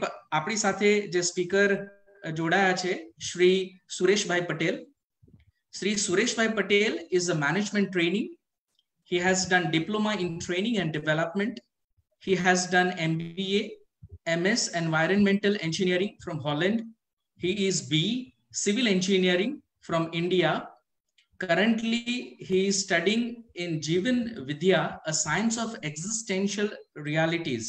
આપણી આપણી સાથે જે સ્પીકર જોડાયા છે Shri Sureshbhai Patel Shri Sureshbhai Patel is a management training he has done diploma in training and development he has done mba ms environmental engineering from holland he is b civil engineering from india currently he is studying in jivan vidya a science of existential realities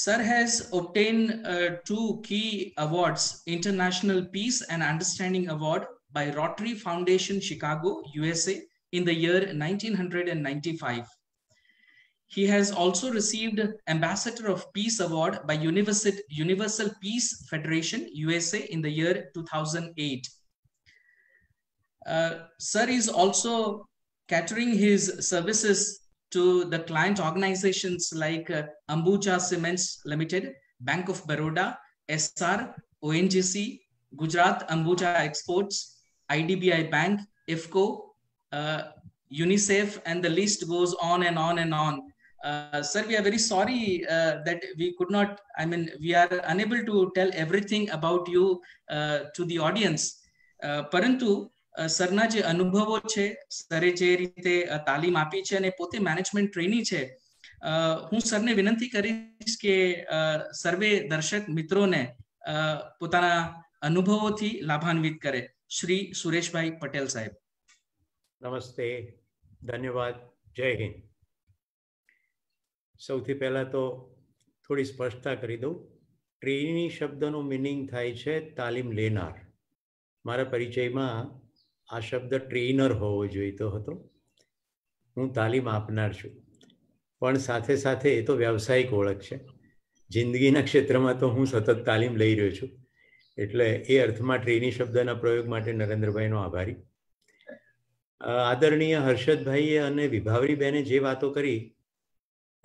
Sir has obtained uh, two key awards, International Peace and Understanding Award by Rotary Foundation Chicago, USA in the year 1995. He has also received Ambassador of Peace Award by Universal Peace Federation, USA in the year 2008. Uh, sir is also catering his services to the client organizations like uh, Ambuja Cements Limited, Bank of Baroda, SR, ONGC, Gujarat Ambuja Exports, IDBI Bank, IFCO, uh, UNICEF, and the list goes on and on and on. Uh, sir, we are very sorry uh, that we could not, I mean, we are unable to tell everything about you uh, to the audience. Uh, Parantu, સરના જે અનુભવો છે સરે જે રીતે તાલીમ આપી છે અને પોતે મેનેજમેન્ટ ટ્રેની છે હું સરને વિનંતી કરીશ કે સર્વે દર્શક મિત્રોને પોતાના અનુભવોથી લાભાન્વિત કરે શ્રી સુરેશભાઈ પટેલ સાહેબ નમસ્તે ધન્યવાદ જય હિન્દ સૌથી પહેલાં તો થોડી સ્પષ્ટતા કરી દઉં ટ્રેની શબ્દનો મિનિંગ થાય છે તાલીમ લેનાર મારા પરિચયમાં આ શબ્દ ટ્રેનર હોવો જોઈતો હતો હું તાલીમ આપનાર છું પણ સાથે સાથે એ તો વ્યવસાયિક ઓળખ છે જિંદગીના ક્ષેત્રમાં તો હું સતત તાલીમ લઈ રહ્યો છું એટલે એ અર્થમાં ટ્રેની શબ્દના પ્રયોગ માટે નરેન્દ્રભાઈનો આભારી આદરણીય હર્ષદભાઈએ અને વિભાવરી બેને જે વાતો કરી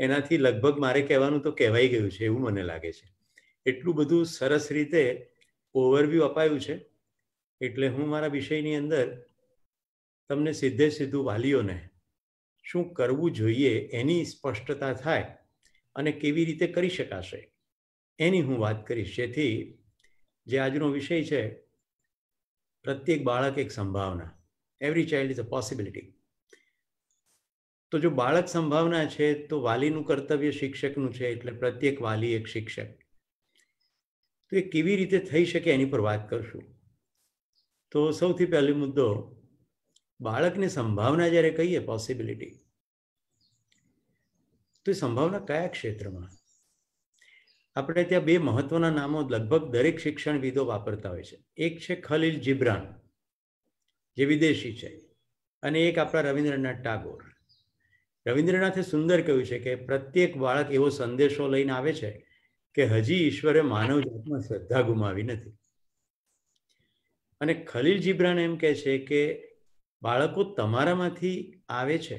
એનાથી લગભગ મારે કહેવાનું તો કહેવાઈ ગયું છે એવું મને લાગે છે એટલું બધું સરસ રીતે ઓવરવ્યૂ અપાયું છે એટલે હું મારા વિષયની અંદર તમને સીધે સીધું વાલીઓને શું કરવું જોઈએ એની સ્પષ્ટતા થાય અને કેવી રીતે કરી શકાશે એની હું વાત કરીશ જેથી જે આજનો વિષય છે પ્રત્યેક બાળક એક સંભાવના every child is a possibility તો જો બાળક સંભાવના છે તો વાલીનું કર્તવ્ય શિક્ષકનું છે એટલે પ્રત્યેક વાલી એક શિક્ષક તો એ કેવી રીતે થઈ શકે એની પર વાત કરશું તો સૌથી પહેલો મુદ્દો બાળકની સંભાવના જ્યારે કહીએ પોસિબિલિટી તો એ સંભાવના કયા ક્ષેત્રમાં આપણે ત્યાં બે મહત્વના નામો લગભગ દરેક શિક્ષણવિદો વાપરતા હોય છે એક છે ખલીલ જિબ્રાન જે વિદેશી છે અને એક આપણા રવિન્દ્રનાથ ટાગોર રવિન્દ્રનાથે સુંદર કહ્યું છે કે પ્રત્યેક બાળક એવો સંદેશો લઈને આવે છે કે હજી ઈશ્વરે માનવ જાતમાં શ્રદ્ધા ગુમાવી નથી અને ખલીલ જીબ્રાન એમ કહે છે કે બાળકો તમારામાંથી આવે છે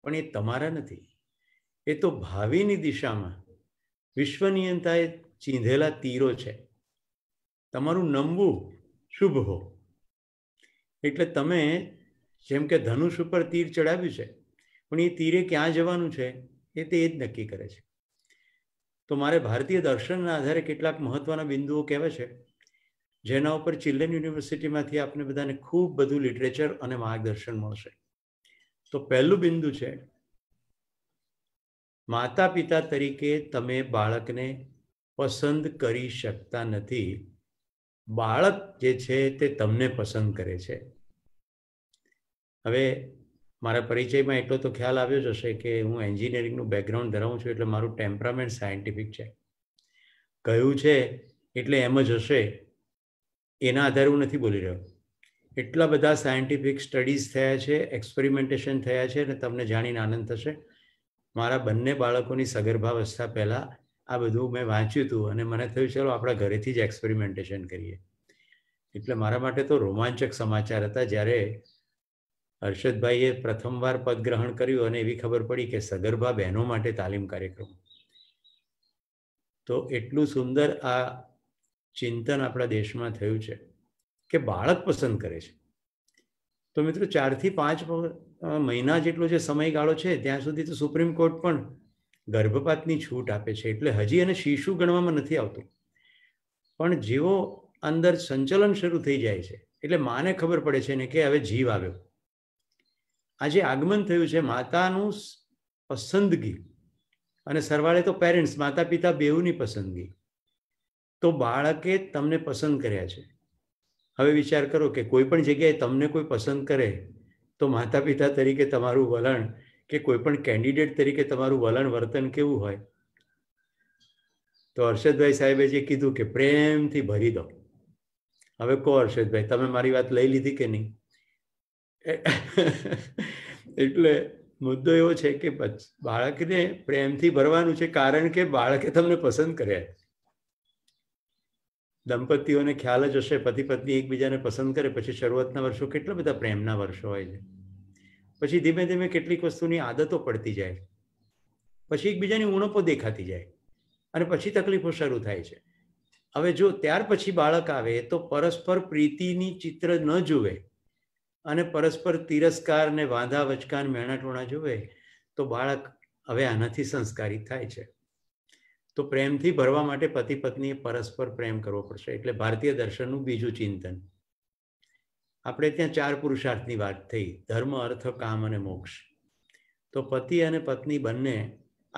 પણ એ તમારા નથી એ તો ભાવિની દિશામાં વિશ્વનિયંતાએ ચીંધેલા તીરો છે તમારું નમવું શુભ હો એટલે તમે જેમ કે ધનુષ ઉપર તીર ચડાવ્યું છે પણ એ તીરે ક્યાં જવાનું છે એ તે એ જ નક્કી કરે છે તો મારે ભારતીય દર્શનના આધારે કેટલાક મહત્વના બિંદુઓ કહેવા છે જેના ઉપર ચિલ્ડ્રન યુનિવર્સિટીમાંથી આપને બધાને ખૂબ બધું લિટરેચર અને માર્ગદર્શન મળશે તો પહેલું બિંદુ છે માતા પિતા તરીકે તમે બાળકને પસંદ કરી શકતા નથી બાળક જે છે તે તમને પસંદ કરે છે હવે મારા પરિચયમાં એટલો તો ખ્યાલ આવ્યો જ હશે કે હું એન્જિનિયરિંગનું બેકગ્રાઉન્ડ ધરાવું છું એટલે મારું ટેમ્પરામેન્ટ સાયન્ટિફિક છે કહ્યું છે એટલે એમ જ હશે એના આધારે હું નથી બોલી રહ્યો એટલા બધા સાયન્ટિફિક સ્ટડીઝ થયા છે એક્સપેરિમેન્ટેશન થયા છે અને તમને જાણીને આનંદ થશે મારા બંને બાળકોની સગર્ભાવસ્થા પહેલાં આ બધું મેં વાંચ્યું હતું અને મને થયું ચલો આપણા ઘરેથી જ એક્સપેરિમેન્ટેશન કરીએ એટલે મારા માટે તો રોમાંચક સમાચાર હતા જ્યારે હર્ષદભાઈએ પ્રથમવાર પદ ગ્રહણ કર્યું અને એવી ખબર પડી કે સગર્ભા બહેનો માટે તાલીમ કાર્યક્રમ તો એટલું સુંદર આ ચિંતન આપણા દેશમાં થયું છે કે બાળક પસંદ કરે છે તો મિત્રો ચારથી પાંચ મહિના જેટલો જે સમયગાળો છે ત્યાં સુધી તો સુપ્રીમ કોર્ટ પણ ગર્ભપાતની છૂટ આપે છે એટલે હજી એને શિશુ ગણવામાં નથી આવતું પણ જેવો અંદર સંચલન શરૂ થઈ જાય છે એટલે માને ખબર પડે છે ને કે હવે જીવ આવ્યો આજે આગમન થયું છે માતાનું પસંદગી અને સરવાળે તો પેરેન્ટ્સ માતા પિતા બેઉની પસંદગી તો બાળકે તમને પસંદ કર્યા છે હવે વિચાર કરો કે કોઈ પણ જગ્યાએ તમને કોઈ પસંદ કરે તો માતા પિતા તરીકે તમારું વલણ કે કોઈ પણ કેન્ડિડેટ તરીકે તમારું વલણ વર્તન કેવું હોય તો હર્ષદભાઈ સાહેબે જે કીધું કે પ્રેમથી ભરી દો હવે કહો હર્ષદભાઈ તમે મારી વાત લઈ લીધી કે નહીં એટલે મુદ્દો એવો છે કે બાળકને પ્રેમથી ભરવાનું છે કારણ કે બાળકે તમને પસંદ કર્યા દંપતીઓને ખ્યાલ જ હશે પતિ પત્ની એકબીજાને પસંદ કરે પછી શરૂઆતના વર્ષો કેટલા બધા પ્રેમના વર્ષો હોય છે પછી ધીમે ધીમે કેટલીક વસ્તુની આદતો પડતી જાય પછી એકબીજાની ઉણપો દેખાતી જાય અને પછી તકલીફો શરૂ થાય છે હવે જો ત્યાર પછી બાળક આવે તો પરસ્પર પ્રીતિની ચિત્ર ન જુએ અને પરસ્પર તિરસ્કાર ને વાંધા વચકાન મેણા ટોણા જુએ તો બાળક હવે આનાથી સંસ્કારિત થાય છે તો પ્રેમથી ભરવા માટે પતિ પત્નીએ પરસ્પર પ્રેમ કરવો પડશે એટલે ભારતીય દર્શનનું બીજું ચિંતન આપણે ત્યાં ચાર પુરુષાર્થની વાત થઈ ધર્મ અર્થ કામ અને મોક્ષ તો પતિ અને પત્ની બંને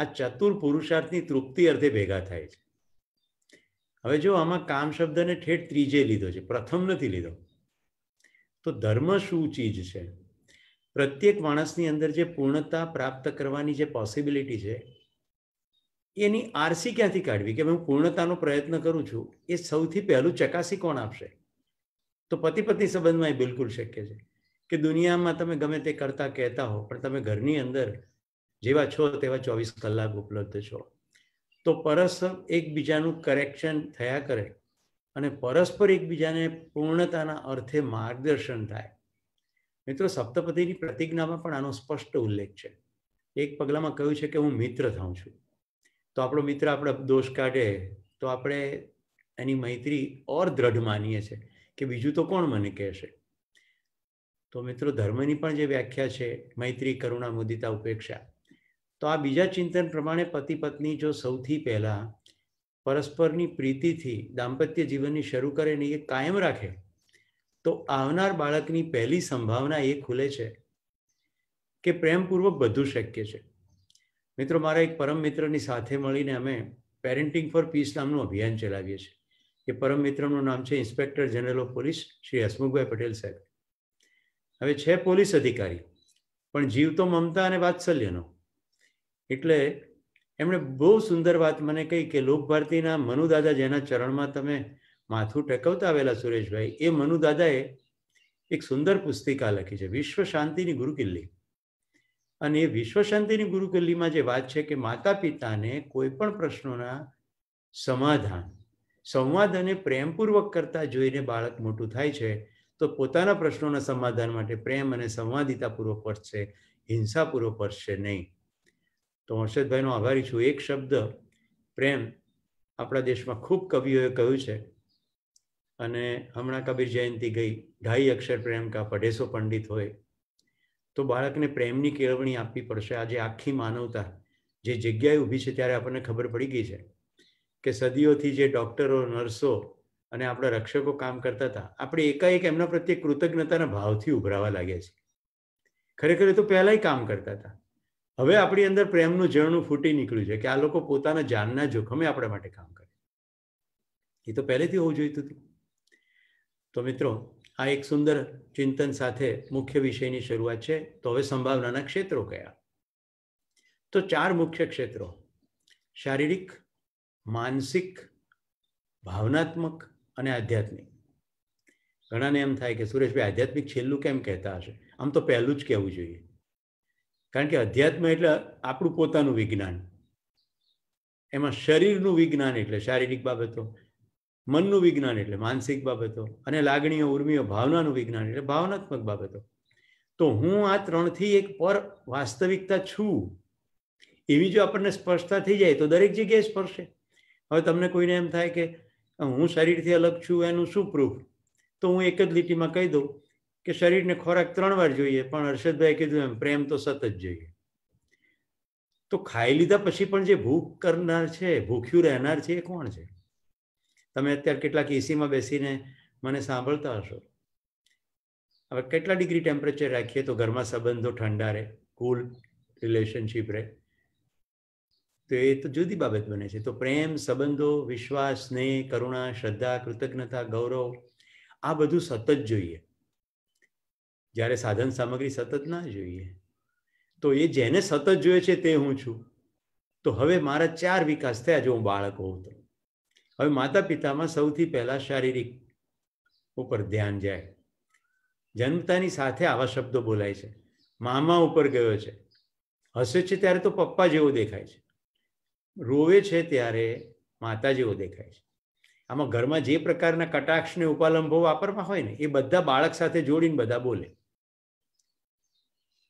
આ ચતુર પુરુષાર્થની તૃપ્તિ અર્થે ભેગા થાય છે હવે જો આમાં કામ શબ્દને ઠેઠ ત્રીજે લીધો છે પ્રથમ નથી લીધો તો ધર્મ શું ચીજ છે પ્રત્યેક માણસની અંદર જે પૂર્ણતા પ્રાપ્ત કરવાની જે પોસિબિલિટી છે એની આરસી ક્યાંથી કાઢવી કે હું પૂર્ણતાનો પ્રયત્ન કરું છું એ સૌથી પહેલું ચકાસી કોણ આપશે તો પતિ પત્ની સંબંધમાં એ બિલકુલ શક્ય છે કે દુનિયામાં તમે ગમે તે કરતા કહેતા હો પણ તમે ઘરની અંદર જેવા છો તેવા ચોવીસ કલાક ઉપલબ્ધ છો તો પરસ એકબીજાનું કરેક્શન થયા કરે અને પરસ્પર એકબીજાને પૂર્ણતાના અર્થે માર્ગદર્શન થાય મિત્રો સપ્તપતિની પ્રતિજ્ઞામાં પણ આનો સ્પષ્ટ ઉલ્લેખ છે એક પગલામાં કહ્યું છે કે હું મિત્ર થાઉં છું તો આપણો મિત્ર આપણે દોષ કાઢે તો આપણે એની મૈત્રી ઓર દ્રઢ માનીએ છીએ કે બીજું તો કોણ મને કહેશે તો મિત્રો ધર્મની પણ જે વ્યાખ્યા છે મૈત્રી કરુણા મુદિતા ઉપેક્ષા તો આ બીજા ચિંતન પ્રમાણે પતિ પત્ની જો સૌથી પહેલાં પરસ્પરની પ્રીતિથી દાંપત્ય જીવનની શરૂ કરે ને એ કાયમ રાખે તો આવનાર બાળકની પહેલી સંભાવના એ ખુલે છે કે પ્રેમપૂર્વક બધું શક્ય છે મિત્રો મારા એક પરમ મિત્રની સાથે મળીને અમે પેરેન્ટિંગ ફોર પીસ નામનું અભિયાન ચલાવીએ છીએ એ પરમ મિત્રનું નામ છે inspector general of police Shri Hasmukhbhai Patel સાહેબ હવે છે પોલીસ અધિકારી પણ જીવ તો મમતા અને વાત્સલ્યનો એટલે એમણે બહુ સુંદર વાત મને કહી કે લોકભારતીના મનુદાદા જેના ચરણમાં તમે માથું ટેકવતા આવેલા સુરેશભાઈ એ મનુદાદાએ એક સુંદર પુસ્તિકા લખી છે વિશ્વ શાંતિની ગુરુકિલ્લી અને વિશ્વ શાંતિની ગુરુકલીમાં જે વાત છે કે માતા પિતાને કોઈ પણ પ્રશ્નોના સમાધાન સંવાદ અને પ્રેમપૂર્વક કરતા જોઈને બાળક મોટું થાય છે તો પોતાના પ્રશ્નોના સમાધાન માટે પ્રેમ અને સંવાદિતાપૂર્વક વર્તશે હિંસાપૂર્વક વર્તશે નહીં તો હર્ષદભાઈનો આભારી છું એક શબ્દ પ્રેમ આપણા દેશમાં ખૂબ કવિઓએ કહ્યું છે અને હમણાં કબીર જયંતિ ગઈ ઢાઈ અક્ષર પ્રેમ કા પઢેસો પંડિત હોય તો બાળકને પ્રેમની કેળવણી આપવી પડશે આજે આખી માનવતા જે જગ્યાએ ઊભી છે ત્યારે આપણને ખબર પડી ગઈ છે કે સદીઓથી જે ડૉક્ટરો નર્સો અને આપણા રક્ષકો કામ કરતા હતા આપણે એકાએક એમના પ્રત્યે કૃતજ્ઞતાના ભાવથી ઉભરાવા લાગ્યા છે ખરેખર એ તો પહેલાંય કામ કરતા હતા હવે આપણી અંદર પ્રેમનું ઝરણું ફૂટી નીકળ્યું છે કે આ લોકો પોતાના જાનના જોખમે આપણા માટે કામ કરે એ તો પહેલેથી હોવું જોઈતું હતું તો મિત્રો આ એક સુંદર ચિંતન સાથે મુખ્ય વિષયની શરૂઆત છે તો હવે સંભાવનાના ક્ષેત્રો કયા તો ચાર મુખ્ય ક્ષેત્રો શારીરિક માનસિક ભાવનાત્મક અને આધ્યાત્મિક ઘણાને એમ થાય કે સુરેશભાઈ આધ્યાત્મિક છેલ્લું કેમ કહેતા હશે આમ તો પહેલું જ કહેવું જોઈએ કારણ કે અધ્યાત્મ એટલે આપણું પોતાનું વિજ્ઞાન એમાં શરીરનું વિજ્ઞાન એટલે શારીરિક બાબતો મનનું વિજ્ઞાન એટલે માનસિક બાબતો અને લાગણીઓ ઉર્મીઓ ભાવનાનું વિજ્ઞાન એટલે ભાવનાત્મક બાબતો તો હું આ ત્રણથી એક પર વાસ્તવિકતા છું એવી જો આપણને સ્પષ્ટતા થઈ જાય તો દરેક જગ્યાએ સ્પર્શે હવે તમને કોઈને એમ થાય કે હું શરીરથી અલગ છું એનું શું પ્રૂફ તો હું એક જ લીટીમાં કહી દઉં કે શરીરને ખોરાક ત્રણ વાર જોઈએ પણ હર્ષદભાઈ કીધું એમ પ્રેમ તો સતત જોઈએ તો ખાઈ લીધા પછી પણ જે ભૂખ કરનાર છે ભૂખ્યું રહેનાર છે એ કોણ છે તમે અત્યારે કેટલાક એસીમાં બેસીને મને સાંભળતા હશો હવે કેટલા ડિગ્રી ટેમ્પરેચર રાખીએ તો ઘરમાં સંબંધો ઠંડા રહે કુલ રિલેશનશીપ રહે તો એ તો જુદી બાબત બને છે તો પ્રેમ સંબંધો વિશ્વાસ સ્નેહ કરુણા શ્રદ્ધા કૃતજ્ઞતા ગૌરવ આ બધું સતત જોઈએ જ્યારે સાધન સામગ્રી સતત ના જોઈએ તો એ જેને સતત જોઈએ છે તે હું છું તો હવે મારા ચાર વિકાસ થયા જો હું બાળક હોઉં તો હવે માતા પિતામાં સૌથી પહેલાં શારીરિક ઉપર ધ્યાન જાય જન્મતાની સાથે આવા શબ્દો બોલાય છે મામા ઉપર ગયો છે હસે છે ત્યારે તો પપ્પા જેવો દેખાય છે રોવે છે ત્યારે માતા જેવો દેખાય છે આમાં ઘરમાં જે પ્રકારના કટાક્ષને ઉપાલંભો વાપરવા હોય ને એ બધા બાળક સાથે જોડીને બધા બોલે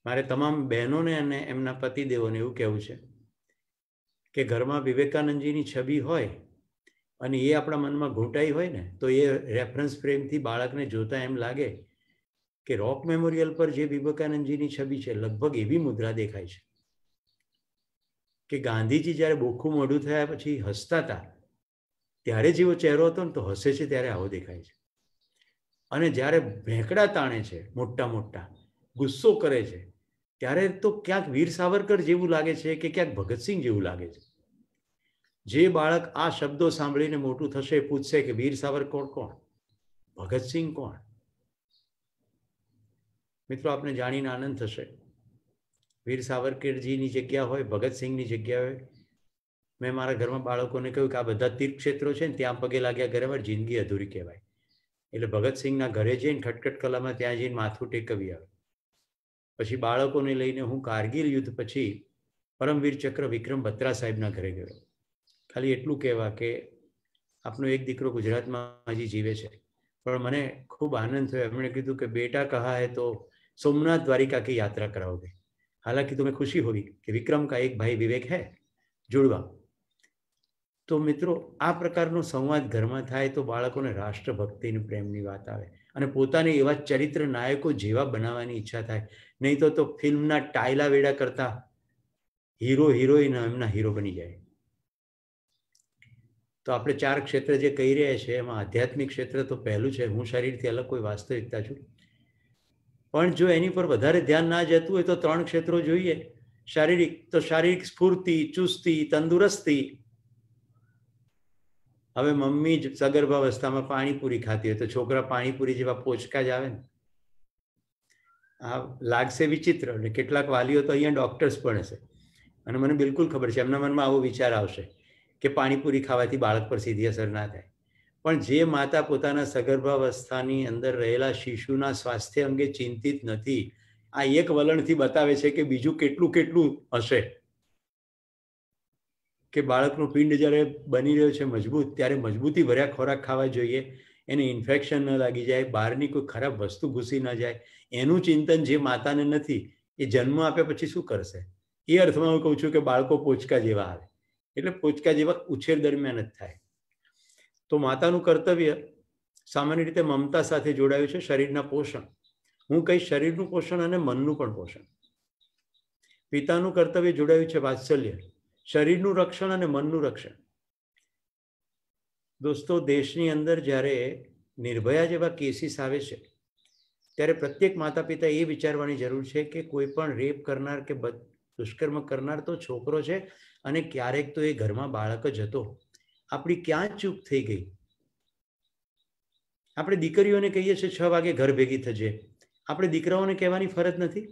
મારે તમામ બહેનોને અને એમના પતિદેવોને એવું કહેવું છે કે ઘરમાં વિવેકાનંદજીની છબી હોય અને એ આપણા મનમાં ઘૂંટાઈ હોય ને તો એ રેફરન્સ ફ્રેમથી બાળકને જોતા એમ લાગે કે રોક મેમોરિયલ પર જે વિવેકાનંદજીની છબી છે લગભગ એવી મુદ્રા દેખાય છે કે ગાંધીજી જ્યારે બોખું મોઢું થયા પછી હસતા હતા ત્યારે જેવો ચહેરો હતો ને તો હસે છે ત્યારે આવો દેખાય છે અને જ્યારે ભેંકડા તાણે છે મોટા મોટા ગુસ્સો કરે છે ત્યારે તો ક્યાંક વીર સાવરકર જેવું લાગે છે કે ક્યાંક ભગતસિંહ જેવું લાગે છે જે બાળક આ શબ્દો સાંભળીને મોટું થશે પૂછશે કે વીર સાવર કોણ કોણ ભગતસિંહ કોણ મિત્રો આપને જાણીને આનંદ થશે વીર સાવરકરજીની જગ્યા હોય ભગતસિંહની જગ્યા હોય મેં મારા ઘરમાં બાળકોને કહ્યું કે આ બધા તીર્થક્ષેત્રો છે ને ત્યાં પગે લાગ્યા ઘરે જિંદગી અધૂરી કહેવાય એટલે ભગતસિંહના ઘરે જઈને ખટખટ કલામાં ત્યાં જઈને માથું ટેકવી આવે પછી બાળકોને લઈને હું કારગિલ યુદ્ધ પછી પરમવીર ચક્ર વિક્રમ ભત્રા સાહેબના ઘરે ગયો ખાલી એટલું કહેવા કે આપનો એક દીકરો ગુજરાતમાં હજી જીવે છે પણ મને ખૂબ આનંદ થયો એમણે કીધું કે બેટા કહા હે તો સોમનાથ દ્વારિકા કી યાત્રા કરાઓગે હાલાંકિ તુમે ખુશી હોવી કે વિક્રમ કા એક ભાઈ વિવેક હે જોડવા તો મિત્રો આ પ્રકારનો સંવાદ ઘરમાં થાય તો બાળકોને રાષ્ટ્રભક્તિની પ્રેમની વાત આવે અને પોતાને એવા ચરિત્ર નાયકો જેવા બનાવવાની ઈચ્છા થાય નહીં તો તો ફિલ્મના ટાયલા વેડા કરતા હીરો હિરોઈન એમના હીરો બની જાય તો આપણે ચાર ક્ષેત્ર જે કહી રહ્યા છે એમાં આધ્યાત્મિક ક્ષેત્ર તો પહેલું છે હું શરીરથી અલગ કોઈ વાસ્તવિકતા છું પણ જો એની પર વધારે ધ્યાન ના જતું હોય તો ત્રણ ક્ષેત્રો જોઈએ શારીરિક તો શારીરિક સ્ફૂર્તિ ચુસ્તી તંદુરસ્તી હવે મમ્મી જ સગર્ભાવસ્થામાં પાણીપુરી ખાતી હોય તો છોકરા પાણીપુરી જેવા પોચકા જ આવે ને આ લાગશે વિચિત્ર એટલે કેટલાક વાલીઓ તો અહીંયા ડોક્ટર્સ પણ હશે અને મને બિલકુલ ખબર છે એમના મનમાં આવો વિચાર આવશે કે પાણીપુરી ખાવાથી બાળક પર સીધી અસર ના થાય પણ જે માતા પોતાના સગર્ભાવસ્થાની અંદર રહેલા શિશુના સ્વાસ્થ્ય અંગે ચિંતિત નથી આ એક વલણથી બતાવે છે કે બીજું કેટલું કેટલું હશે કે બાળકનું પિંડ જ્યારે બની રહ્યો છે મજબૂત ત્યારે મજબૂતી ભર્યા ખોરાક ખાવા જોઈએ એને ઇન્ફેક્શન ન લાગી જાય બહારની કોઈ ખરાબ વસ્તુ ઘૂસી ન જાય એનું ચિંતન જે માતાને નથી એ જન્મ આપે પછી શું કરશે એ અર્થમાં હું કહું છું કે બાળકો પોચકા જેવા આવે એટલે પોચકા જેવા ઉછેર દરમિયાન જ થાય તો માતાનું કર્તવ્ય સામાન્ય રીતે મમતા સાથે જોડાયું છે શરીરના પોષણ હું કહીશ શરીરનું પોષણ અને મનનું પણ પોષણ પિતાનું કર્તવ્ય જોડાયું છે વાત્સલ્ય શરીરનું રક્ષણ અને મનનું રક્ષણ દોસ્તો દેશની અંદર જ્યારે નિર્ભયા જેવા કેસીસ આવે છે ત્યારે પ્રત્યેક માતા પિતા એ વિચારવાની જરૂર છે કે કોઈ પણ રેપ કરનાર કે દુષ્કર્મ કરનાર તો છોકરો છે અને ક્યારેક તો એ ઘરમાં બાળક જ હતો આપણી ક્યાં ચૂક થઈ ગઈ આપણે દીકરીઓને કહીએ છીએ છ વાગે ઘર ભેગી થજે આપણે દીકરાઓને કહેવાની ફરજ નથી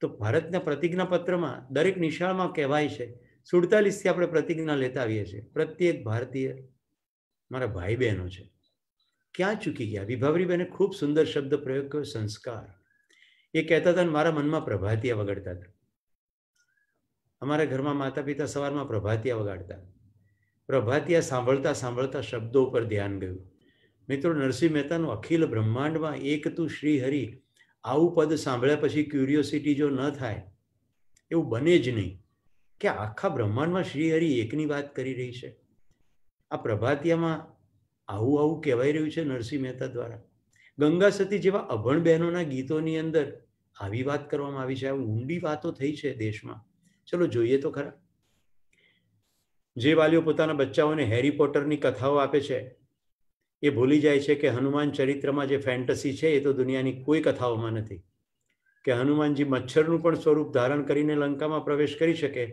તો ભારતના પ્રતિજ્ઞા પત્રમાં દરેક નિશાળમાં કહેવાય છે સુડતાલીસ થી આપણે પ્રતિજ્ઞા લેતા આવીએ છીએ પ્રત્યેક ભારતીય મારા ભાઈ બહેનો છે ક્યાં ચૂકી ગયા વિભાવરી બહેને ખૂબ સુંદર શબ્દ પ્રયોગ કર્યો સંસ્કાર એ કહેતા હતા મારા મનમાં પ્રભાતિયા વગડતા હતા અમારા ઘરમાં માતા પિતા સવારમાં પ્રભાતિયા વગાડતા પ્રભાતિયા સાંભળતા સાંભળતા શબ્દો ઉપર ધ્યાન ગયું મિત્રો નરસિંહ મહેતાનું અખિલ બ્રહ્માંડમાં એક તું શ્રી આવું પદ સાંભળ્યા પછી ક્યુરિયોસિટી જો ન થાય એવું બને જ નહીં કે આખા બ્રહ્માંડમાં શ્રીહરિ એકની વાત કરી રહી છે આ પ્રભાતિયામાં આવું આવું કહેવાઈ રહ્યું છે નરસિંહ મહેતા દ્વારા ગંગા સતી જેવા અભણ બહેનોના ગીતોની અંદર આવી વાત કરવામાં આવી છે આવી ઊંડી વાતો થઈ છે દેશમાં ચલો જોઈએ તો ખરા જે વાલીઓ પોતાના બચ્ચાઓને હેરી પોટરની કથાઓ આપે છે એ ભૂલી જાય છે કે હનુમાન ચરિત્રમાં જે ફેન્ટસી છે એ તો દુનિયાની કોઈ કથાઓમાં નથી કે હનુમાનજી મચ્છરનું પણ સ્વરૂપ ધારણ કરીને લંકામાં પ્રવેશ કરી શકે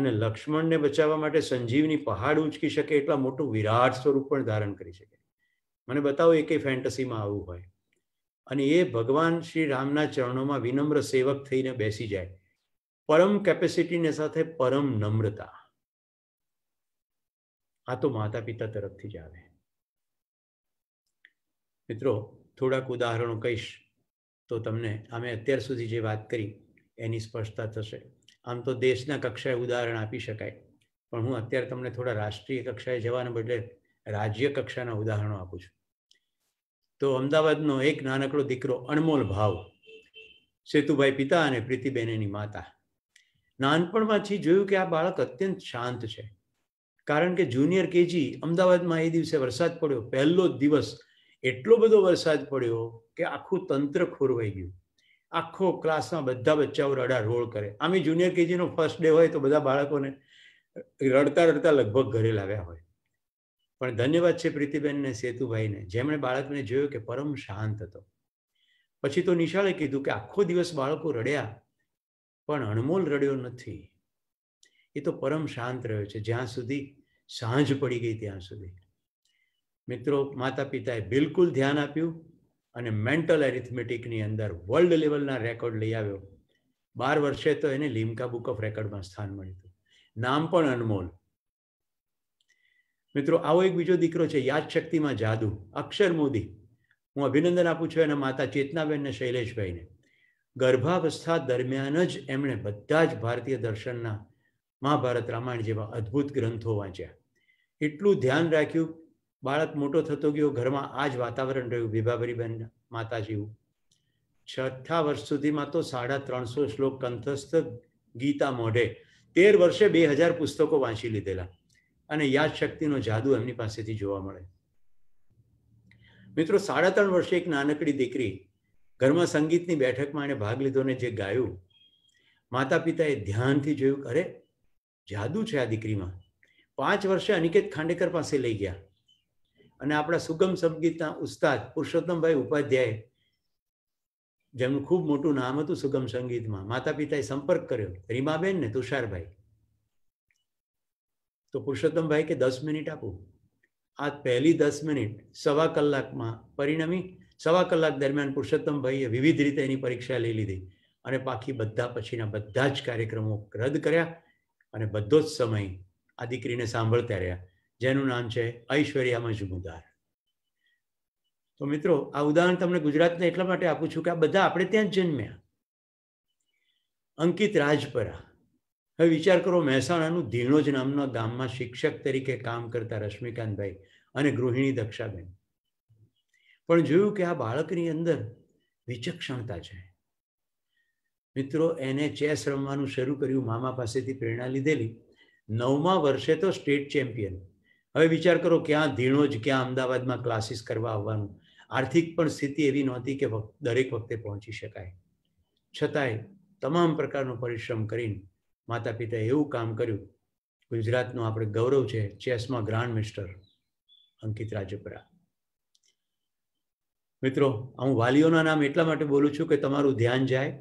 અને લક્ષ્મણને બચાવવા માટે સંજીવની પહાડ ઉંચકી શકે એટલા મોટું વિરાટ સ્વરૂપ પણ ધારણ કરી શકે મને બતાવો એ કઈ ફેન્ટસીમાં આવું હોય અને એ ભગવાન શ્રી રામના ચરણોમાં વિનમ્ર સેવક થઈને બેસી જાય પરમ કેપેસિટીને સાથે પરમ નમ્રતા આ તો માતા પિતા તરફથી જ આવે મિત્રો થોડાક ઉદાહરણો કહીશ તો તમને અમે અત્યાર સુધી જે વાત કરી એની સ્પષ્ટતા થશે આમ તો દેશના કક્ષાએ ઉદાહરણ આપી શકાય પણ હું અત્યારે તમને થોડા રાષ્ટ્રીય કક્ષાએ જવાને બદલે રાજ્ય કક્ષાના ઉદાહરણો આપું છું તો અમદાવાદનો એક નાનકડો દીકરો અણમોલ ભાવ સેતુભાઈ પિતા અને પ્રીતિબેન એની માતા નાનપણમાંથી જોયું કે આ બાળક અત્યંત શાંત છે કારણ કે જુનિયર કેજી અમદાવાદમાં એ દિવસે વરસાદ પડ્યો પહેલો જ દિવસ એટલો બધો વરસાદ પડ્યો કે આખું તંત્ર ખોરવાઈ ગયું આખો ક્લાસમાં બધા બચ્ચાઓ રડા રોળ કરે આમ જુનિયર કેજીનો ફર્સ્ટ ડે હોય તો બધા બાળકોને રડતા રડતા લગભગ ઘરે લાવ્યા હોય પણ ધન્યવાદ છે પ્રીતિબેનને સેતુભાઈને જેમણે બાળકને જોયું કે પરમ શાંત હતો પછી તો નિશાળે કીધું કે આખો દિવસ બાળકો રડ્યા પણ અણમોલ રડ્યો નથી એ તો પરમ શાંત રહ્યો છે જ્યાં સુધી સાંજ પડી ગઈ ત્યાં સુધી મિત્રો માતા પિતાએ બિલકુલ ધ્યાન આપ્યું અને મેન્ટલ એરિથમેટિકની અંદર વર્લ્ડ લેવલના રેકોર્ડ લઈ આવ્યો બાર વર્ષે તો એને લીમકા બુક ઓફ રેકોર્ડમાં સ્થાન મળ્યું હતું નામ પણ અનમોલ મિત્રો આવો એક બીજો દીકરો છે યાદશક્તિમાં જાદુ અક્ષર મોદી હું અભિનંદન આપું છું એના માતા ચેતનાબેન ને શૈલેષભાઈને ગર્ભાવસ્થા દરમિયાન જ એમણે બધા જ ભારતીય દર્શનના મહાભારત રામાયણ જેવા અદ્ભુત ગ્રંથો વાંચ્યા એટલું ધ્યાન રાખ્યું બાળક મોટો થતો ગયો ઘરમાં આ જ વાતાવરણ રહ્યું વિભાભરીબેન માતા જેવું છઠ્ઠા વર્ષ સુધીમાં તો સાડા ત્રણસો શ્લોક કંઠસ્થ ગીતા મોઢે તેર વર્ષે બે હજાર પુસ્તકો વાંચી લીધેલા અને યાદશક્તિનો જાદુ એમની પાસેથી જોવા મળે મિત્રો સાડા ત્રણ વર્ષે એક નાનકડી દીકરી ઘરમાં સંગીતની બેઠકમાં એણે ભાગ લીધો ને જે ગાયું માતા પિતાએ ધ્યાનથી જોયું અરે જાદુ છે આ દીકરીમાં પાંચ વર્ષે અનિકેત ખાંડેકર પાસે લઈ ગયા અને આપણા સુગમ સંગીતના ઉસ્તાદ પુરુષોત્તમભાઈ ઉપાધ્યાય જેમનું ખૂબ મોટું નામ હતું સુગમ સંગીતમાં માતા પિતાએ સંપર્ક કર્યો રીમાબેન ને તુષારભાઈ તો પુરુષોત્તમભાઈ કે દસ મિનિટ આપું આ પહેલી દસ મિનિટ સવા કલાકમાં પરિણમી સવા કલાક દરમિયાન પુરુષોત્તમ પુરુષોત્તમભાઈએ વિવિધ રીતે એની પરીક્ષા લઈ લીધી અને પાકી બધા પછીના બધા જ કાર્યક્રમો રદ કર્યા અને બધો જ સમય આ દીકરીને સાંભળતા રહ્યા જેનું નામ છે ઐશ્વર્યા મજમુદાર તો મિત્રો આ ઉદાહરણ તમને ગુજરાતને એટલા માટે આપું છું કે આ બધા આપણે ત્યાં જ જન્મ્યા અંકિત રાજપરા હવે વિચાર કરો મહેસાણાનું ધીણોજ નામના ગામમાં શિક્ષક તરીકે કામ કરતા રશ્મિકાંતભાઈ અને ગૃહિણી દક્ષાબેન પણ જોયું કે આ બાળકની અંદર વિચક્ષણતા છે મિત્રો એને ચેસ રમવાનું શરૂ કર્યું મામા પાસેથી પ્રેરણા લીધેલી નવમા વર્ષે તો સ્ટેટ ચેમ્પિયન હવે વિચાર કરો ક્યાં ધીણો જ ક્યાં અમદાવાદમાં ક્લાસીસ કરવા આવવાનું આર્થિક પણ સ્થિતિ એવી નહોતી કે દરેક વખતે પહોંચી શકાય છતાંય તમામ પ્રકારનો પરિશ્રમ કરીને માતા પિતાએ એવું કામ કર્યું ગુજરાતનું આપણે ગૌરવ છે ચેસમાં ગ્રાન્ડ મિસ્ટર અંકિત રાજપરા મિત્રો હું વાલીઓના નામ એટલા માટે બોલું છું કે તમારું ધ્યાન જાય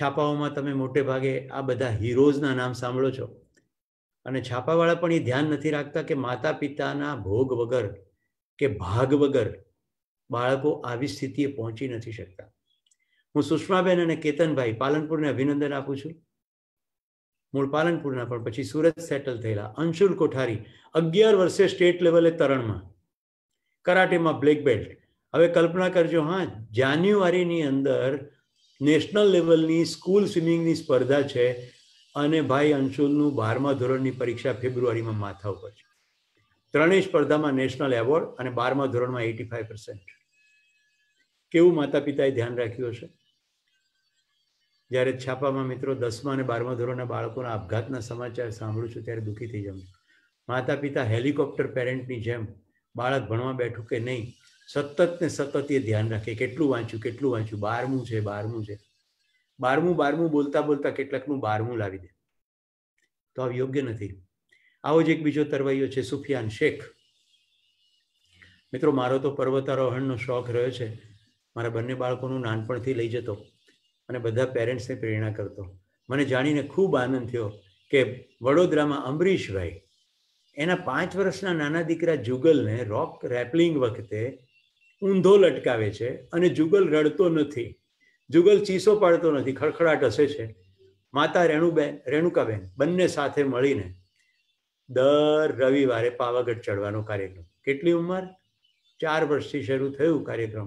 છાપાઓમાં તમે મોટે ભાગે આ બધા હીરોઝના નામ સાંભળો છો અને છાપાવાળા પણ એ ધ્યાન નથી રાખતા કે માતા પિતાના ભોગ વગર કે ભાગ વગર બાળકો આવી સ્થિતિએ પહોંચી નથી શકતા હું સુષ્માબેન અને કેતનભાઈ પાલનપુરને અભિનંદન આપું છું મૂળ પાલનપુરના પણ પછી સુરત સેટલ થયેલા અંશુલ કોઠારી અગિયાર વર્ષે સ્ટેટ લેવલે તરણમાં કરાટેમાં બ્લેક બેલ્ટ હવે કલ્પના કરજો હા જાન્યુઆરીની અંદર નેશનલ લેવલની સ્કૂલ સ્વિમિંગની સ્પર્ધા છે અને ભાઈ અંશુલનું બારમા ધોરણની પરીક્ષા ફેબ્રુઆરીમાં માથા ઉપર છે ત્રણેય સ્પર્ધામાં નેશનલ એવોર્ડ અને બારમા ધોરણમાં એટી ફાઈવ પર્સન્ટ કેવું માતા પિતાએ ધ્યાન રાખ્યું હશે જ્યારે છાપામાં મિત્રો દસમા અને બારમા ધોરણના બાળકોના આપઘાતના સમાચાર સાંભળું છું ત્યારે દુઃખી થઈ જાઉં માતા પિતા હેલિકોપ્ટર પેરેન્ટની જેમ બાળક ભણવા બેઠું કે નહીં સતત ને સતત એ ધ્યાન રાખે કેટલું વાંચ્યું કેટલું વાંચ્યું બારમું છે બારમું છે બારમું બારમું બોલતા બોલતા કેટલાકનું બારમું લાવી દે તો આ યોગ્ય નથી આવો જ એક બીજો તરવૈયો છે સુફિયાન શેખ મિત્રો મારો તો પર્વતારોહણનો શોખ રહ્યો છે મારા બંને બાળકોનું નાનપણથી લઈ જતો અને બધા પેરેન્ટ્સને પ્રેરણા કરતો મને જાણીને ખૂબ આનંદ થયો કે વડોદરામાં અમરીશભાઈ એના પાંચ વર્ષના નાના દીકરા જુગલને રોક રેપલિંગ વખતે ઊંધો લટકાવે છે અને જુગલ રડતો નથી જુગલ ચીસો પાડતો નથી ખડખડાટ હસે છે માતા રેણુબેન રેણુકાબેન બંને સાથે મળીને દર રવિવારે પાવાગઢ ચડવાનો કાર્યક્રમ કેટલી ઉંમર ચાર વર્ષથી શરૂ થયું કાર્યક્રમ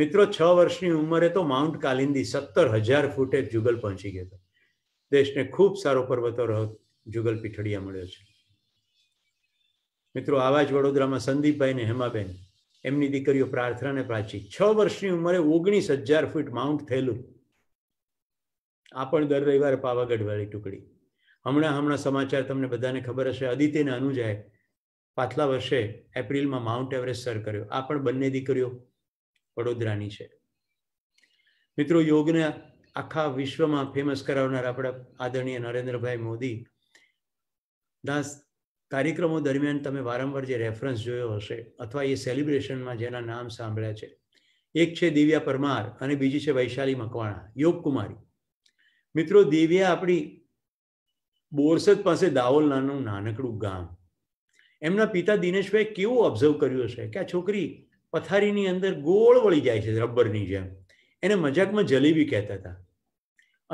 મિત્રો છ વર્ષની ઉંમરે તો માઉન્ટ કાલિંદી સત્તર હજાર ફૂટે જુગલ પહોંચી ગયો હતો દેશને ખૂબ સારો પર્વતો રહ્યો જુગલ પીઠડિયા મળ્યો છે મિત્રો આવા જ વડોદરામાં સંદીપભાઈ ને હેમાબેન એમની દીકરીઓ પ્રાર્થનાને પ્રાચી છ વર્ષની ઉંમરે ઓગણીસ હજાર ફૂટ માઉન્ટ થયેલું આ પણ દર રવિવારે પાવાગઢવાળી ટુકડી હમણાં હમણાં સમાચાર તમને બધાને ખબર હશે અદિત્યને અનુજાએ પાછલા વર્ષે એપ્રિલમાં માઉન્ટ એવરેસ્ટ સર કર્યો આ પણ બંને દીકરીઓ વડોદરાની છે મિત્રો યોગને આખા વિશ્વમાં ફેમસ કરાવનાર આપણા આદરણીય નરેન્દ્રભાઈ મોદી દાસ કાર્યક્રમો દરમિયાન તમે વારંવાર જે રેફરન્સ જોયો હશે અથવા એ સેલિબ્રેશનમાં જેના નામ સાંભળ્યા છે એક છે દિવ્યા પરમાર અને બીજી છે વૈશાલી મકવાણા યોગકુમારી મિત્રો દિવ્યા આપણી બોરસદ પાસે નાનું નાનકડું ગામ એમના પિતા દિનેશભાઈ કેવું ઓબ્ઝર્વ કર્યું હશે કે આ છોકરી પથારીની અંદર ગોળ વળી જાય છે રબરની જેમ એને મજાકમાં જલેબી કહેતા હતા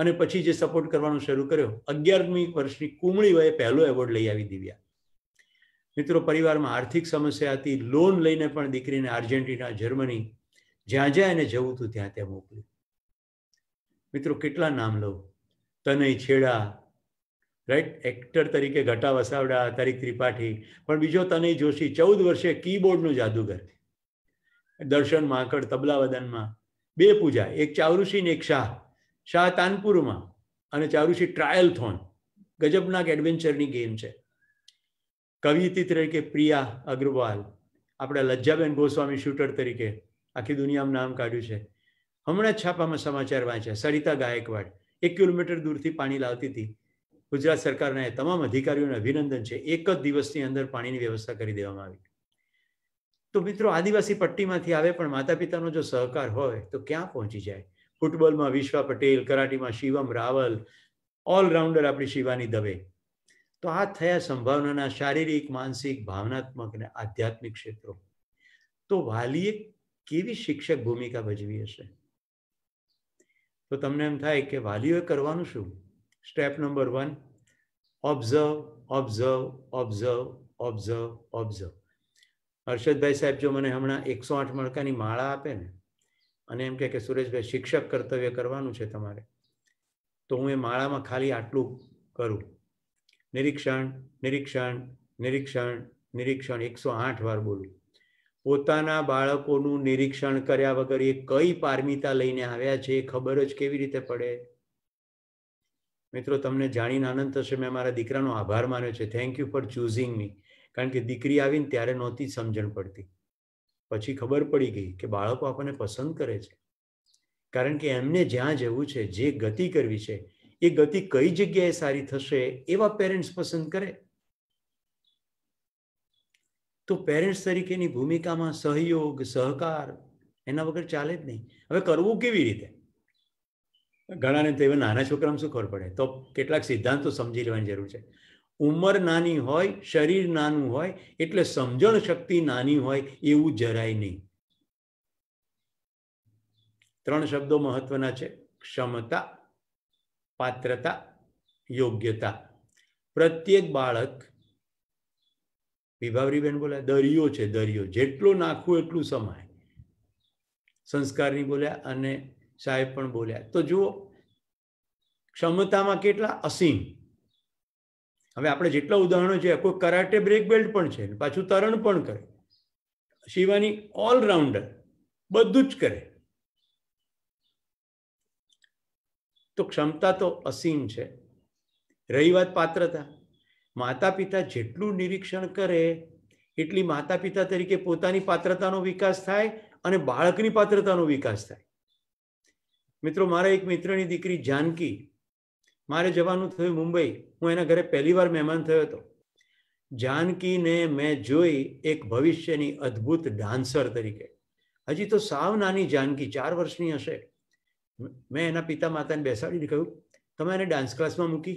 અને પછી જે સપોર્ટ કરવાનું શરૂ કર્યો અગિયારમી વર્ષની કુમળી વયે પહેલો એવોર્ડ લઈ આવી દિવ્યા મિત્રો પરિવારમાં આર્થિક સમસ્યા હતી લોન લઈને પણ દીકરીને આર્જેન્ટિના જર્મની જ્યાં જ્યાં એને જવું હતું ત્યાં ત્યાં મોકલ્યું મિત્રો કેટલા નામ લઉં તનય છેડા રાઈટ એક્ટર તરીકે ઘટા વસાવડા તારીખ ત્રિપાઠી પણ બીજો તનય જોશી ચૌદ વર્ષે કીબોર્ડનું જાદુગર દર્શન માંકડ તબલાવદનમાં બે પૂજા એક ચાવરુસી ને એક શાહ શાહ તાનપુરમાં અને ચાવરુસી ટ્રાયલ થોન ગજબનાક એડવેન્ચરની ગેમ છે કવિયતી તરીકે પ્રિયા અગ્રવાલ આપણા લજ્જાબેન ગોસ્વામી શૂટર તરીકે આખી દુનિયામાં નામ કાઢ્યું છે હમણાં છાપામાં સમાચાર વાંચ્યા સરિતા ગાયકવાડ એક કિલોમીટર દૂરથી પાણી લાવતી હતી ગુજરાત સરકારના એ તમામ અધિકારીઓને અભિનંદન છે એક જ દિવસની અંદર પાણીની વ્યવસ્થા કરી દેવામાં આવી તો મિત્રો આદિવાસી પટ્ટીમાંથી આવે પણ માતા પિતાનો જો સહકાર હોય તો ક્યાં પહોંચી જાય ફૂટબોલમાં વિશ્વા પટેલ કરાટીમાં શિવમ રાવલ ઓલરાઉન્ડર આપણી શિવાની દવે તો આ થયા સંભાવનાના શારીરિક માનસિક ભાવનાત્મક અને આધ્યાત્મિક ક્ષેત્રો તો વાલીએ કેવી શિક્ષક ભૂમિકા ભજવી હશે તો તમને એમ થાય કે વાલીઓએ કરવાનું શું step number one observe observe observe observe observe Harshadbhai સાહેબ જો મને હમણાં એકસો આઠ મણકાની માળા આપે ને અને એમ કે સુરેશભાઈ શિક્ષક કર્તવ્ય કરવાનું છે તમારે તો હું એ માળામાં ખાલી આટલું કરું નિરીક્ષણ નિરીક્ષણ નિરીક્ષણ નિરીક્ષણ એકસો આઠ વાર બોલું પોતાના બાળકોનું નિરીક્ષણ કર્યા વગર એ કઈ પારમિતા લઈને આવ્યા છે એ ખબર જ કેવી રીતે પડે મિત્રો તમને જાણીને આનંદ થશે મેં મારા દીકરાનો આભાર માન્યો છે thank you for choosing me કારણ કે દીકરી આવીને ત્યારે નહોતી સમજણ પડતી પછી ખબર પડી ગઈ કે બાળકો આપણને પસંદ કરે છે કારણ કે એમને જ્યાં જવું છે જે ગતિ કરવી છે એ ગતિ કઈ જગ્યાએ સારી થશે એવા પેરેન્ટ્સ પસંદ કરે તો પેરેન્ટ્સ તરીકેની ભૂમિકામાં સહયોગ સહકાર એના વગર ચાલે જ નહીં હવે કરવું કેવી રીતે ઘણાને તો એવા નાના છોકરામાં શું ખબર પડે તો કેટલાક સિદ્ધાંતો સમજી લેવાની જરૂર છે ઉંમર નાની હોય શરીર નાનું હોય એટલે સમજણ શક્તિ નાની હોય એવું જરાય નહીં ત્રણ શબ્દો મહત્વના છે ક્ષમતા પાત્રતા યોગ્યતા પ્રત્યેક બાળક વિભાવરીબેન બોલ્યા દરિયો છે દરિયો જેટલો નાખવું એટલું સમાય સંસ્કારની બોલ્યા અને સાહેબ પણ બોલ્યા તો જુઓ ક્ષમતામાં કેટલા અસીમ હવે આપણે જેટલા ઉદાહરણો છે કોઈ કરાટે બ્રેક બેલ્ટ પણ છે પાછું તરણ પણ કરે શિવાની ઓલરાઉન્ડર બધું જ કરે તો ક્ષમતા તો અસીમ છે રહી વાત પાત્રતા માતા પિતા જેટલું નિરીક્ષણ કરે એટલી માતા પિતા તરીકે પોતાની પાત્રતાનો વિકાસ થાય અને બાળકની પાત્રતાનો વિકાસ થાય મિત્રો મારા એક મિત્રની દીકરી જાનકી મારે જવાનું થયું મુંબઈ હું એના ઘરે પહેલી વાર મહેમાન થયો હતો જાનકીને મેં જોઈ એક ભવિષ્યની અદ્ભુત ડાન્સર તરીકે હજી તો સાવ નાની જાનકી ચાર વર્ષની હશે મેં એના પિતા માતાને બેસાડીને કહ્યું તમે એને ડાન્સ ક્લાસમાં મૂકી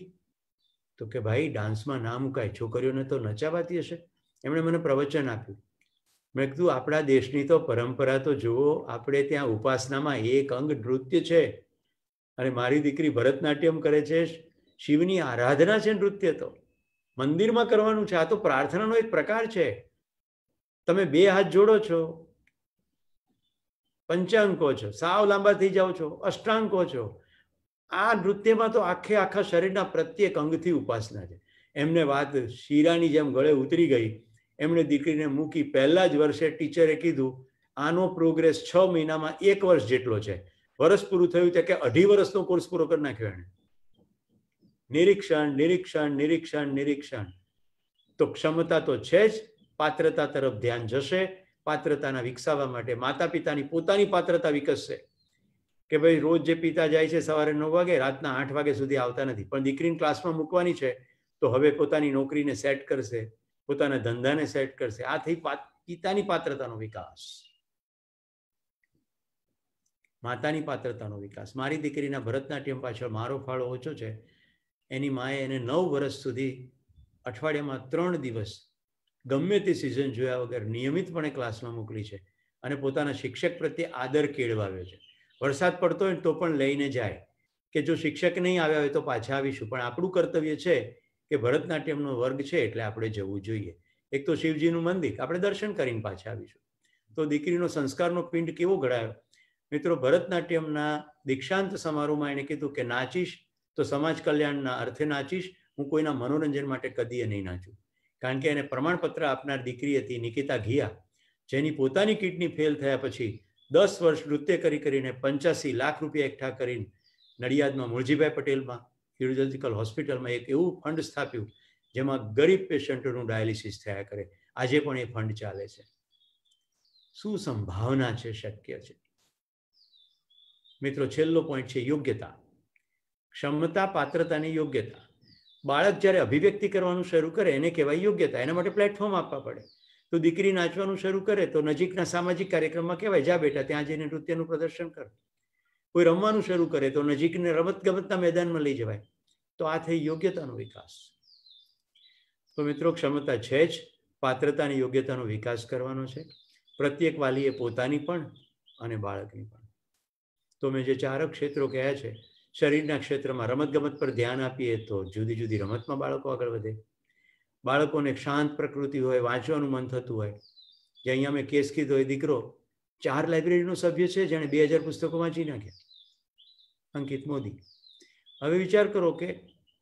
તો કે ભાઈ ડાન્સમાં ના મુકાય છોકરીઓને તો નચાવાતી હશે એમણે મને પ્રવચન આપ્યું મેં કીધું આપણા દેશની તો પરંપરા તો જુઓ આપણે ત્યાં ઉપાસનામાં એક અંગ નૃત્ય છે અને મારી દીકરી ભરતનાટ્યમ કરે છે શિવની આરાધના છે નૃત્ય તો મંદિરમાં કરવાનું છે આ તો પ્રાર્થનાનો એક પ્રકાર છે તમે બે હાથ જોડો છો પંચાંકો છો સાવ લાંબા થઈ જાઓ છો અષ્ટાંકો છો આ નૃત્યમાં તો આખે આખા શરીરના પ્રત્યેક અંગથી ઉપાસના છે એમને વાત શીરાની જેમ ગળે ઉતરી ગઈ એમણે દીકરીને મૂકી પહેલા જ વર્ષે ટીચરે કીધું આનો પ્રોગ્રેસ છ મહિનામાં એક વર્ષ જેટલો છે વર્ષ પૂરું થયું ત્યાં કે અઢી વર્ષનો કોર્સ પૂરો કરી નાખ્યો એણે નિરીક્ષણ નિરીક્ષણ નિરીક્ષણ નિરીક્ષણ તો ક્ષમતા તો છે જ પાત્રતા તરફ ધ્યાન જશે પાત્રતાના વિકસાવવા માટે માતા પિતાની પોતાની પાત્રતા વિકસશે કે ભાઈ રોજ જે પિતા જાય છે સવારે નવ વાગે રાતના આઠ વાગે સુધી આવતા નથી પણ દીકરીને ક્લાસમાં મૂકવાની છે તો હવે પોતાની નોકરીને સેટ કરશે પોતાના ધંધાને સેટ કરશે આ થઈ પિતાની પાત્રતાનો વિકાસ માતાની પાત્રતાનો વિકાસ મારી દીકરીના ભરતનાટ્યમ પાછળ મારો ફાળો ઓછો છે એની માએ એને નવ વર્ષ સુધી અઠવાડિયામાં ત્રણ દિવસ ગમે તે સિઝન જોયા વગર નિયમિતપણે ક્લાસમાં મોકલી છે અને પોતાના શિક્ષક પ્રત્યે આદર કેળવાવ્યો છે વરસાદ પડતો હોય તો પણ લઈને જાય કે જો શિક્ષક નહીં આવ્યા હોય તો પાછા આવીશું પણ આપણું કર્તવ્ય છે કે ભરતનાટ્યમનો વર્ગ છે એટલે આપણે જવું જોઈએ એક તો શિવજીનું મંદિર આપણે દર્શન કરીને પાછા આવીશું તો દીકરીનો સંસ્કારનો પિંડ કેવો ઘડાયો મિત્રો ભરતનાટ્યમના દીક્ષાંત સમારોહમાં એણે કીધું કે નાચીશ તો સમાજ કલ્યાણના અર્થે નાચીશ હું કોઈના મનોરંજન માટે કદીએ નહીં નાચું કારણ કે એને પ્રમાણપત્ર આપનાર દીકરી હતી નિકિતા ઘિયા જેની પોતાની કિડની ફેલ થયા પછી દસ વર્ષ નૃત્ય કરી કરીને પંચ્યાસી લાખ રૂપિયા એકઠા કરીને નડિયાદમાં મુળજીભાઈ પટેલમાં ક્યુરોલોજિકલ હોસ્પિટલમાં એક એવું ફંડ સ્થાપ્યું જેમાં ગરીબ પેશન્ટોનું ડાયાલિસિસ થયા કરે આજે પણ એ ફંડ ચાલે છે શું સંભાવના છે શક્ય છે મિત્રો છેલ્લો પોઈન્ટ છે યોગ્યતા ક્ષમતા પાત્રતાની યોગ્યતા બાળક જ્યારે અભિવ્યક્તિ કરવાનું શરૂ કરે એને કહેવાય યોગ્યતા એના માટે પ્લેટફોર્મ આપવા પડે તો દીકરી નાચવાનું શરૂ કરે તો નજીકના સામાજિક કાર્યક્રમમાં કહેવાય જા બેટા ત્યાં જઈને નૃત્યનું પ્રદર્શન કર કોઈ રમવાનું શરૂ કરે તો નજીકને રમતગમતના મેદાનમાં લઈ જવાય તો આ થઈ યોગ્યતાનો વિકાસ તો મિત્રો ક્ષમતા છે જ પાત્રતાની યોગ્યતાનો વિકાસ કરવાનો છે પ્રત્યેક વાલીએ પોતાની પણ અને બાળકની પણ તો મેં જે ચાર ક્ષેત્રો કહ્યા છે શરીરના ક્ષેત્રમાં રમતગમત પર ધ્યાન આપીએ તો જુદી જુદી રમતમાં બાળકો આગળ વધે બાળકોને શાંત પ્રકૃતિ હોય વાંચવાનું મન થતું હોય જે અહીંયા મેં કેસ કીધો હોય દીકરો ચાર લાઇબ્રેરીનો સભ્ય છે જેણે બે હજાર પુસ્તકો વાંચી નાખ્યા અંકિત મોદી હવે વિચાર કરો કે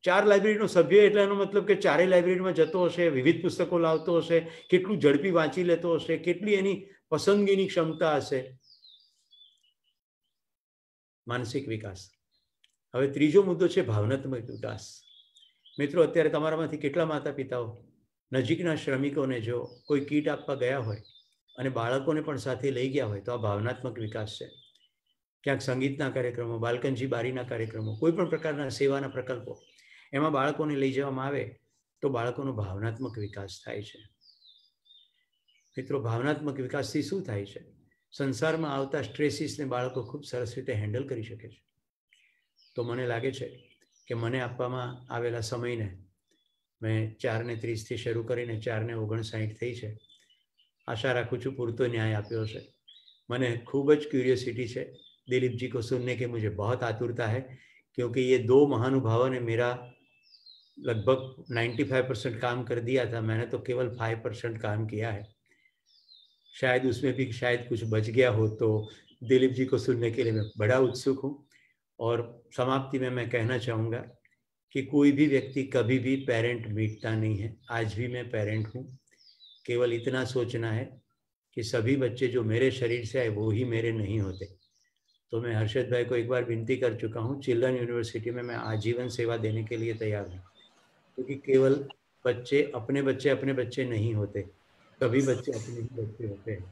ચાર લાઇબ્રેરીનો સભ્ય એટલે એનો મતલબ કે ચારેય લાઇબ્રેરીમાં જતો હશે વિવિધ પુસ્તકો લાવતો હશે કેટલું ઝડપી વાંચી લેતો હશે કેટલી એની પસંદગીની ક્ષમતા હશે માનસિક વિકાસ હવે ત્રીજો મુદ્દો છે ભાવનાત્મક વિકાસ મિત્રો અત્યારે તમારામાંથી કેટલા માતા પિતાઓ નજીકના શ્રમિકોને જો કોઈ કીટ આપવા ગયા હોય અને બાળકોને પણ સાથે લઈ ગયા હોય તો આ ભાવનાત્મક વિકાસ છે ક્યાંક સંગીતના કાર્યક્રમો બાલકનજી બારીના કાર્યક્રમો કોઈ પણ પ્રકારના સેવાના પ્રકલ્પો એમાં બાળકોને લઈ જવામાં આવે તો બાળકોનો ભાવનાત્મક વિકાસ થાય છે મિત્રો ભાવનાત્મક વિકાસથી શું થાય છે સંસારમાં આવતા સ્ટ્રેસીસને બાળકો ખૂબ સરસ રીતે હેન્ડલ કરી શકે છે તો મને લાગે છે કે મને આપવામાં આવેલા સમયને મે 4:30 થી શરૂ કરીને 4:59 થઈ છે આશા રાખું છું પૂરતો ન્યાય આપ્યો હશે મને ખૂબ જ ક્યુરિયોસિટી છે દિલિપજીકો સુનને કે મુજે બહોત આતુરતા હે ક્યોકી યે દો મહાનુભાવોને મેરા લગભગ 95% કામ કરી દિયા થા મેને તો કેવલ 5% કામ કિયા હે ક્યાહિદ ઉસમે ભી ક્યાહિદ કુછ બચ ગયા હો તો દિલિપજીકો સુનને કેલે મે બડા ઉત્સુક હું और समाप्ति में मैं कहना चाहूँगा कि कोई भी व्यक्ति कभी भी पेरेंट मीटता नहीं है आज भी मैं पेरेंट हूँ केवल इतना सोचना है कि सभी बच्चे जो मेरे शरीर से आए वो ही मेरे नहीं होते तो मैं हर्षद भाई को एक बार विनती कर चुका हूँ चिल्ड्रन यूनिवर्सिटी में मैं आजीवन सेवा देने के लिए तैयार हूँ क्योंकि तो केवल बच्चे अपने बच्चे अपने बच्चे नहीं होते कभी बच्चे अपने ही बच्चे होते हैं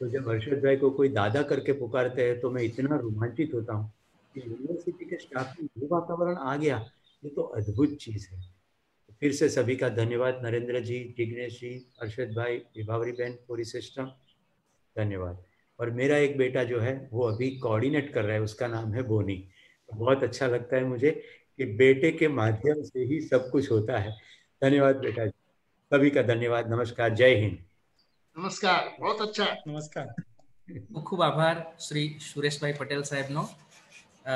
तो जब हर्षद भाई को कोई दादा करके पुकारते हैं तो मैं इतना रोमांचित होता हूँ यूनिवर्सिटी के स्टाफ में ये वातावरण आ गया ये तो अद्भुत चीज़ है फिर से सभी का धन्यवाद नरेंद्र जी जिग्नेश जी अर्षद भाई विभावरी बहन पूरी सिस्टम धन्यवाद और मेरा एक बेटा जो है वो अभी कोऑर्डिनेट कर रहा है उसका नाम है बोनी तो बहुत अच्छा लगता है मुझे कि बेटे के माध्यम से ही सब कुछ होता है धन्यवाद बेटा जी सभी का धन्यवाद नमस्कार जय हिंद नमस्कार बहुत अच्छा नमस्कार खूब आभार श्री सुरेश भाई पटेल साहेब नो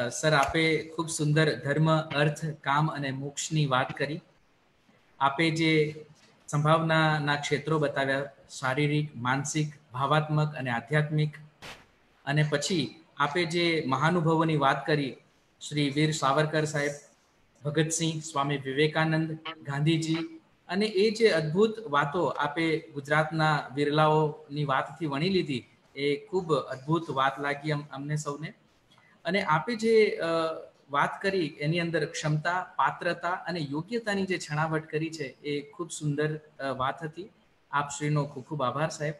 સર આપે ખૂબ સુંદર ધર્મ અર્થ કામ અને મોક્ષની વાત કરી આપે જે સંભાવનાના ક્ષેત્રો બતાવ્યા શારીરિક માનસિક ભાવાત્મક અને આધ્યાત્મિક અને પછી આપે જે મહાનુભાવોની વાત કરી શ્રી વીર સાવરકર સાહેબ ભગતસિંહ સ્વામી વિવેકાનંદ ગાંધીજી અને એ જે અદ્ભુત વાતો આપે ગુજરાતના વિરલાઓની વાતથી વણી લીધી એ ખૂબ અદ્ભુત વાત લાગી અમને સૌને અને આપે જે વાત કરી એની અંદર ક્ષમતા પાત્રતા અને યોગ્યતાની જે છણાવટ કરી છે એ ખૂબ સુંદર વાત હતી આપ શ્રીનો ખૂબ ખૂબ આભાર સાહેબ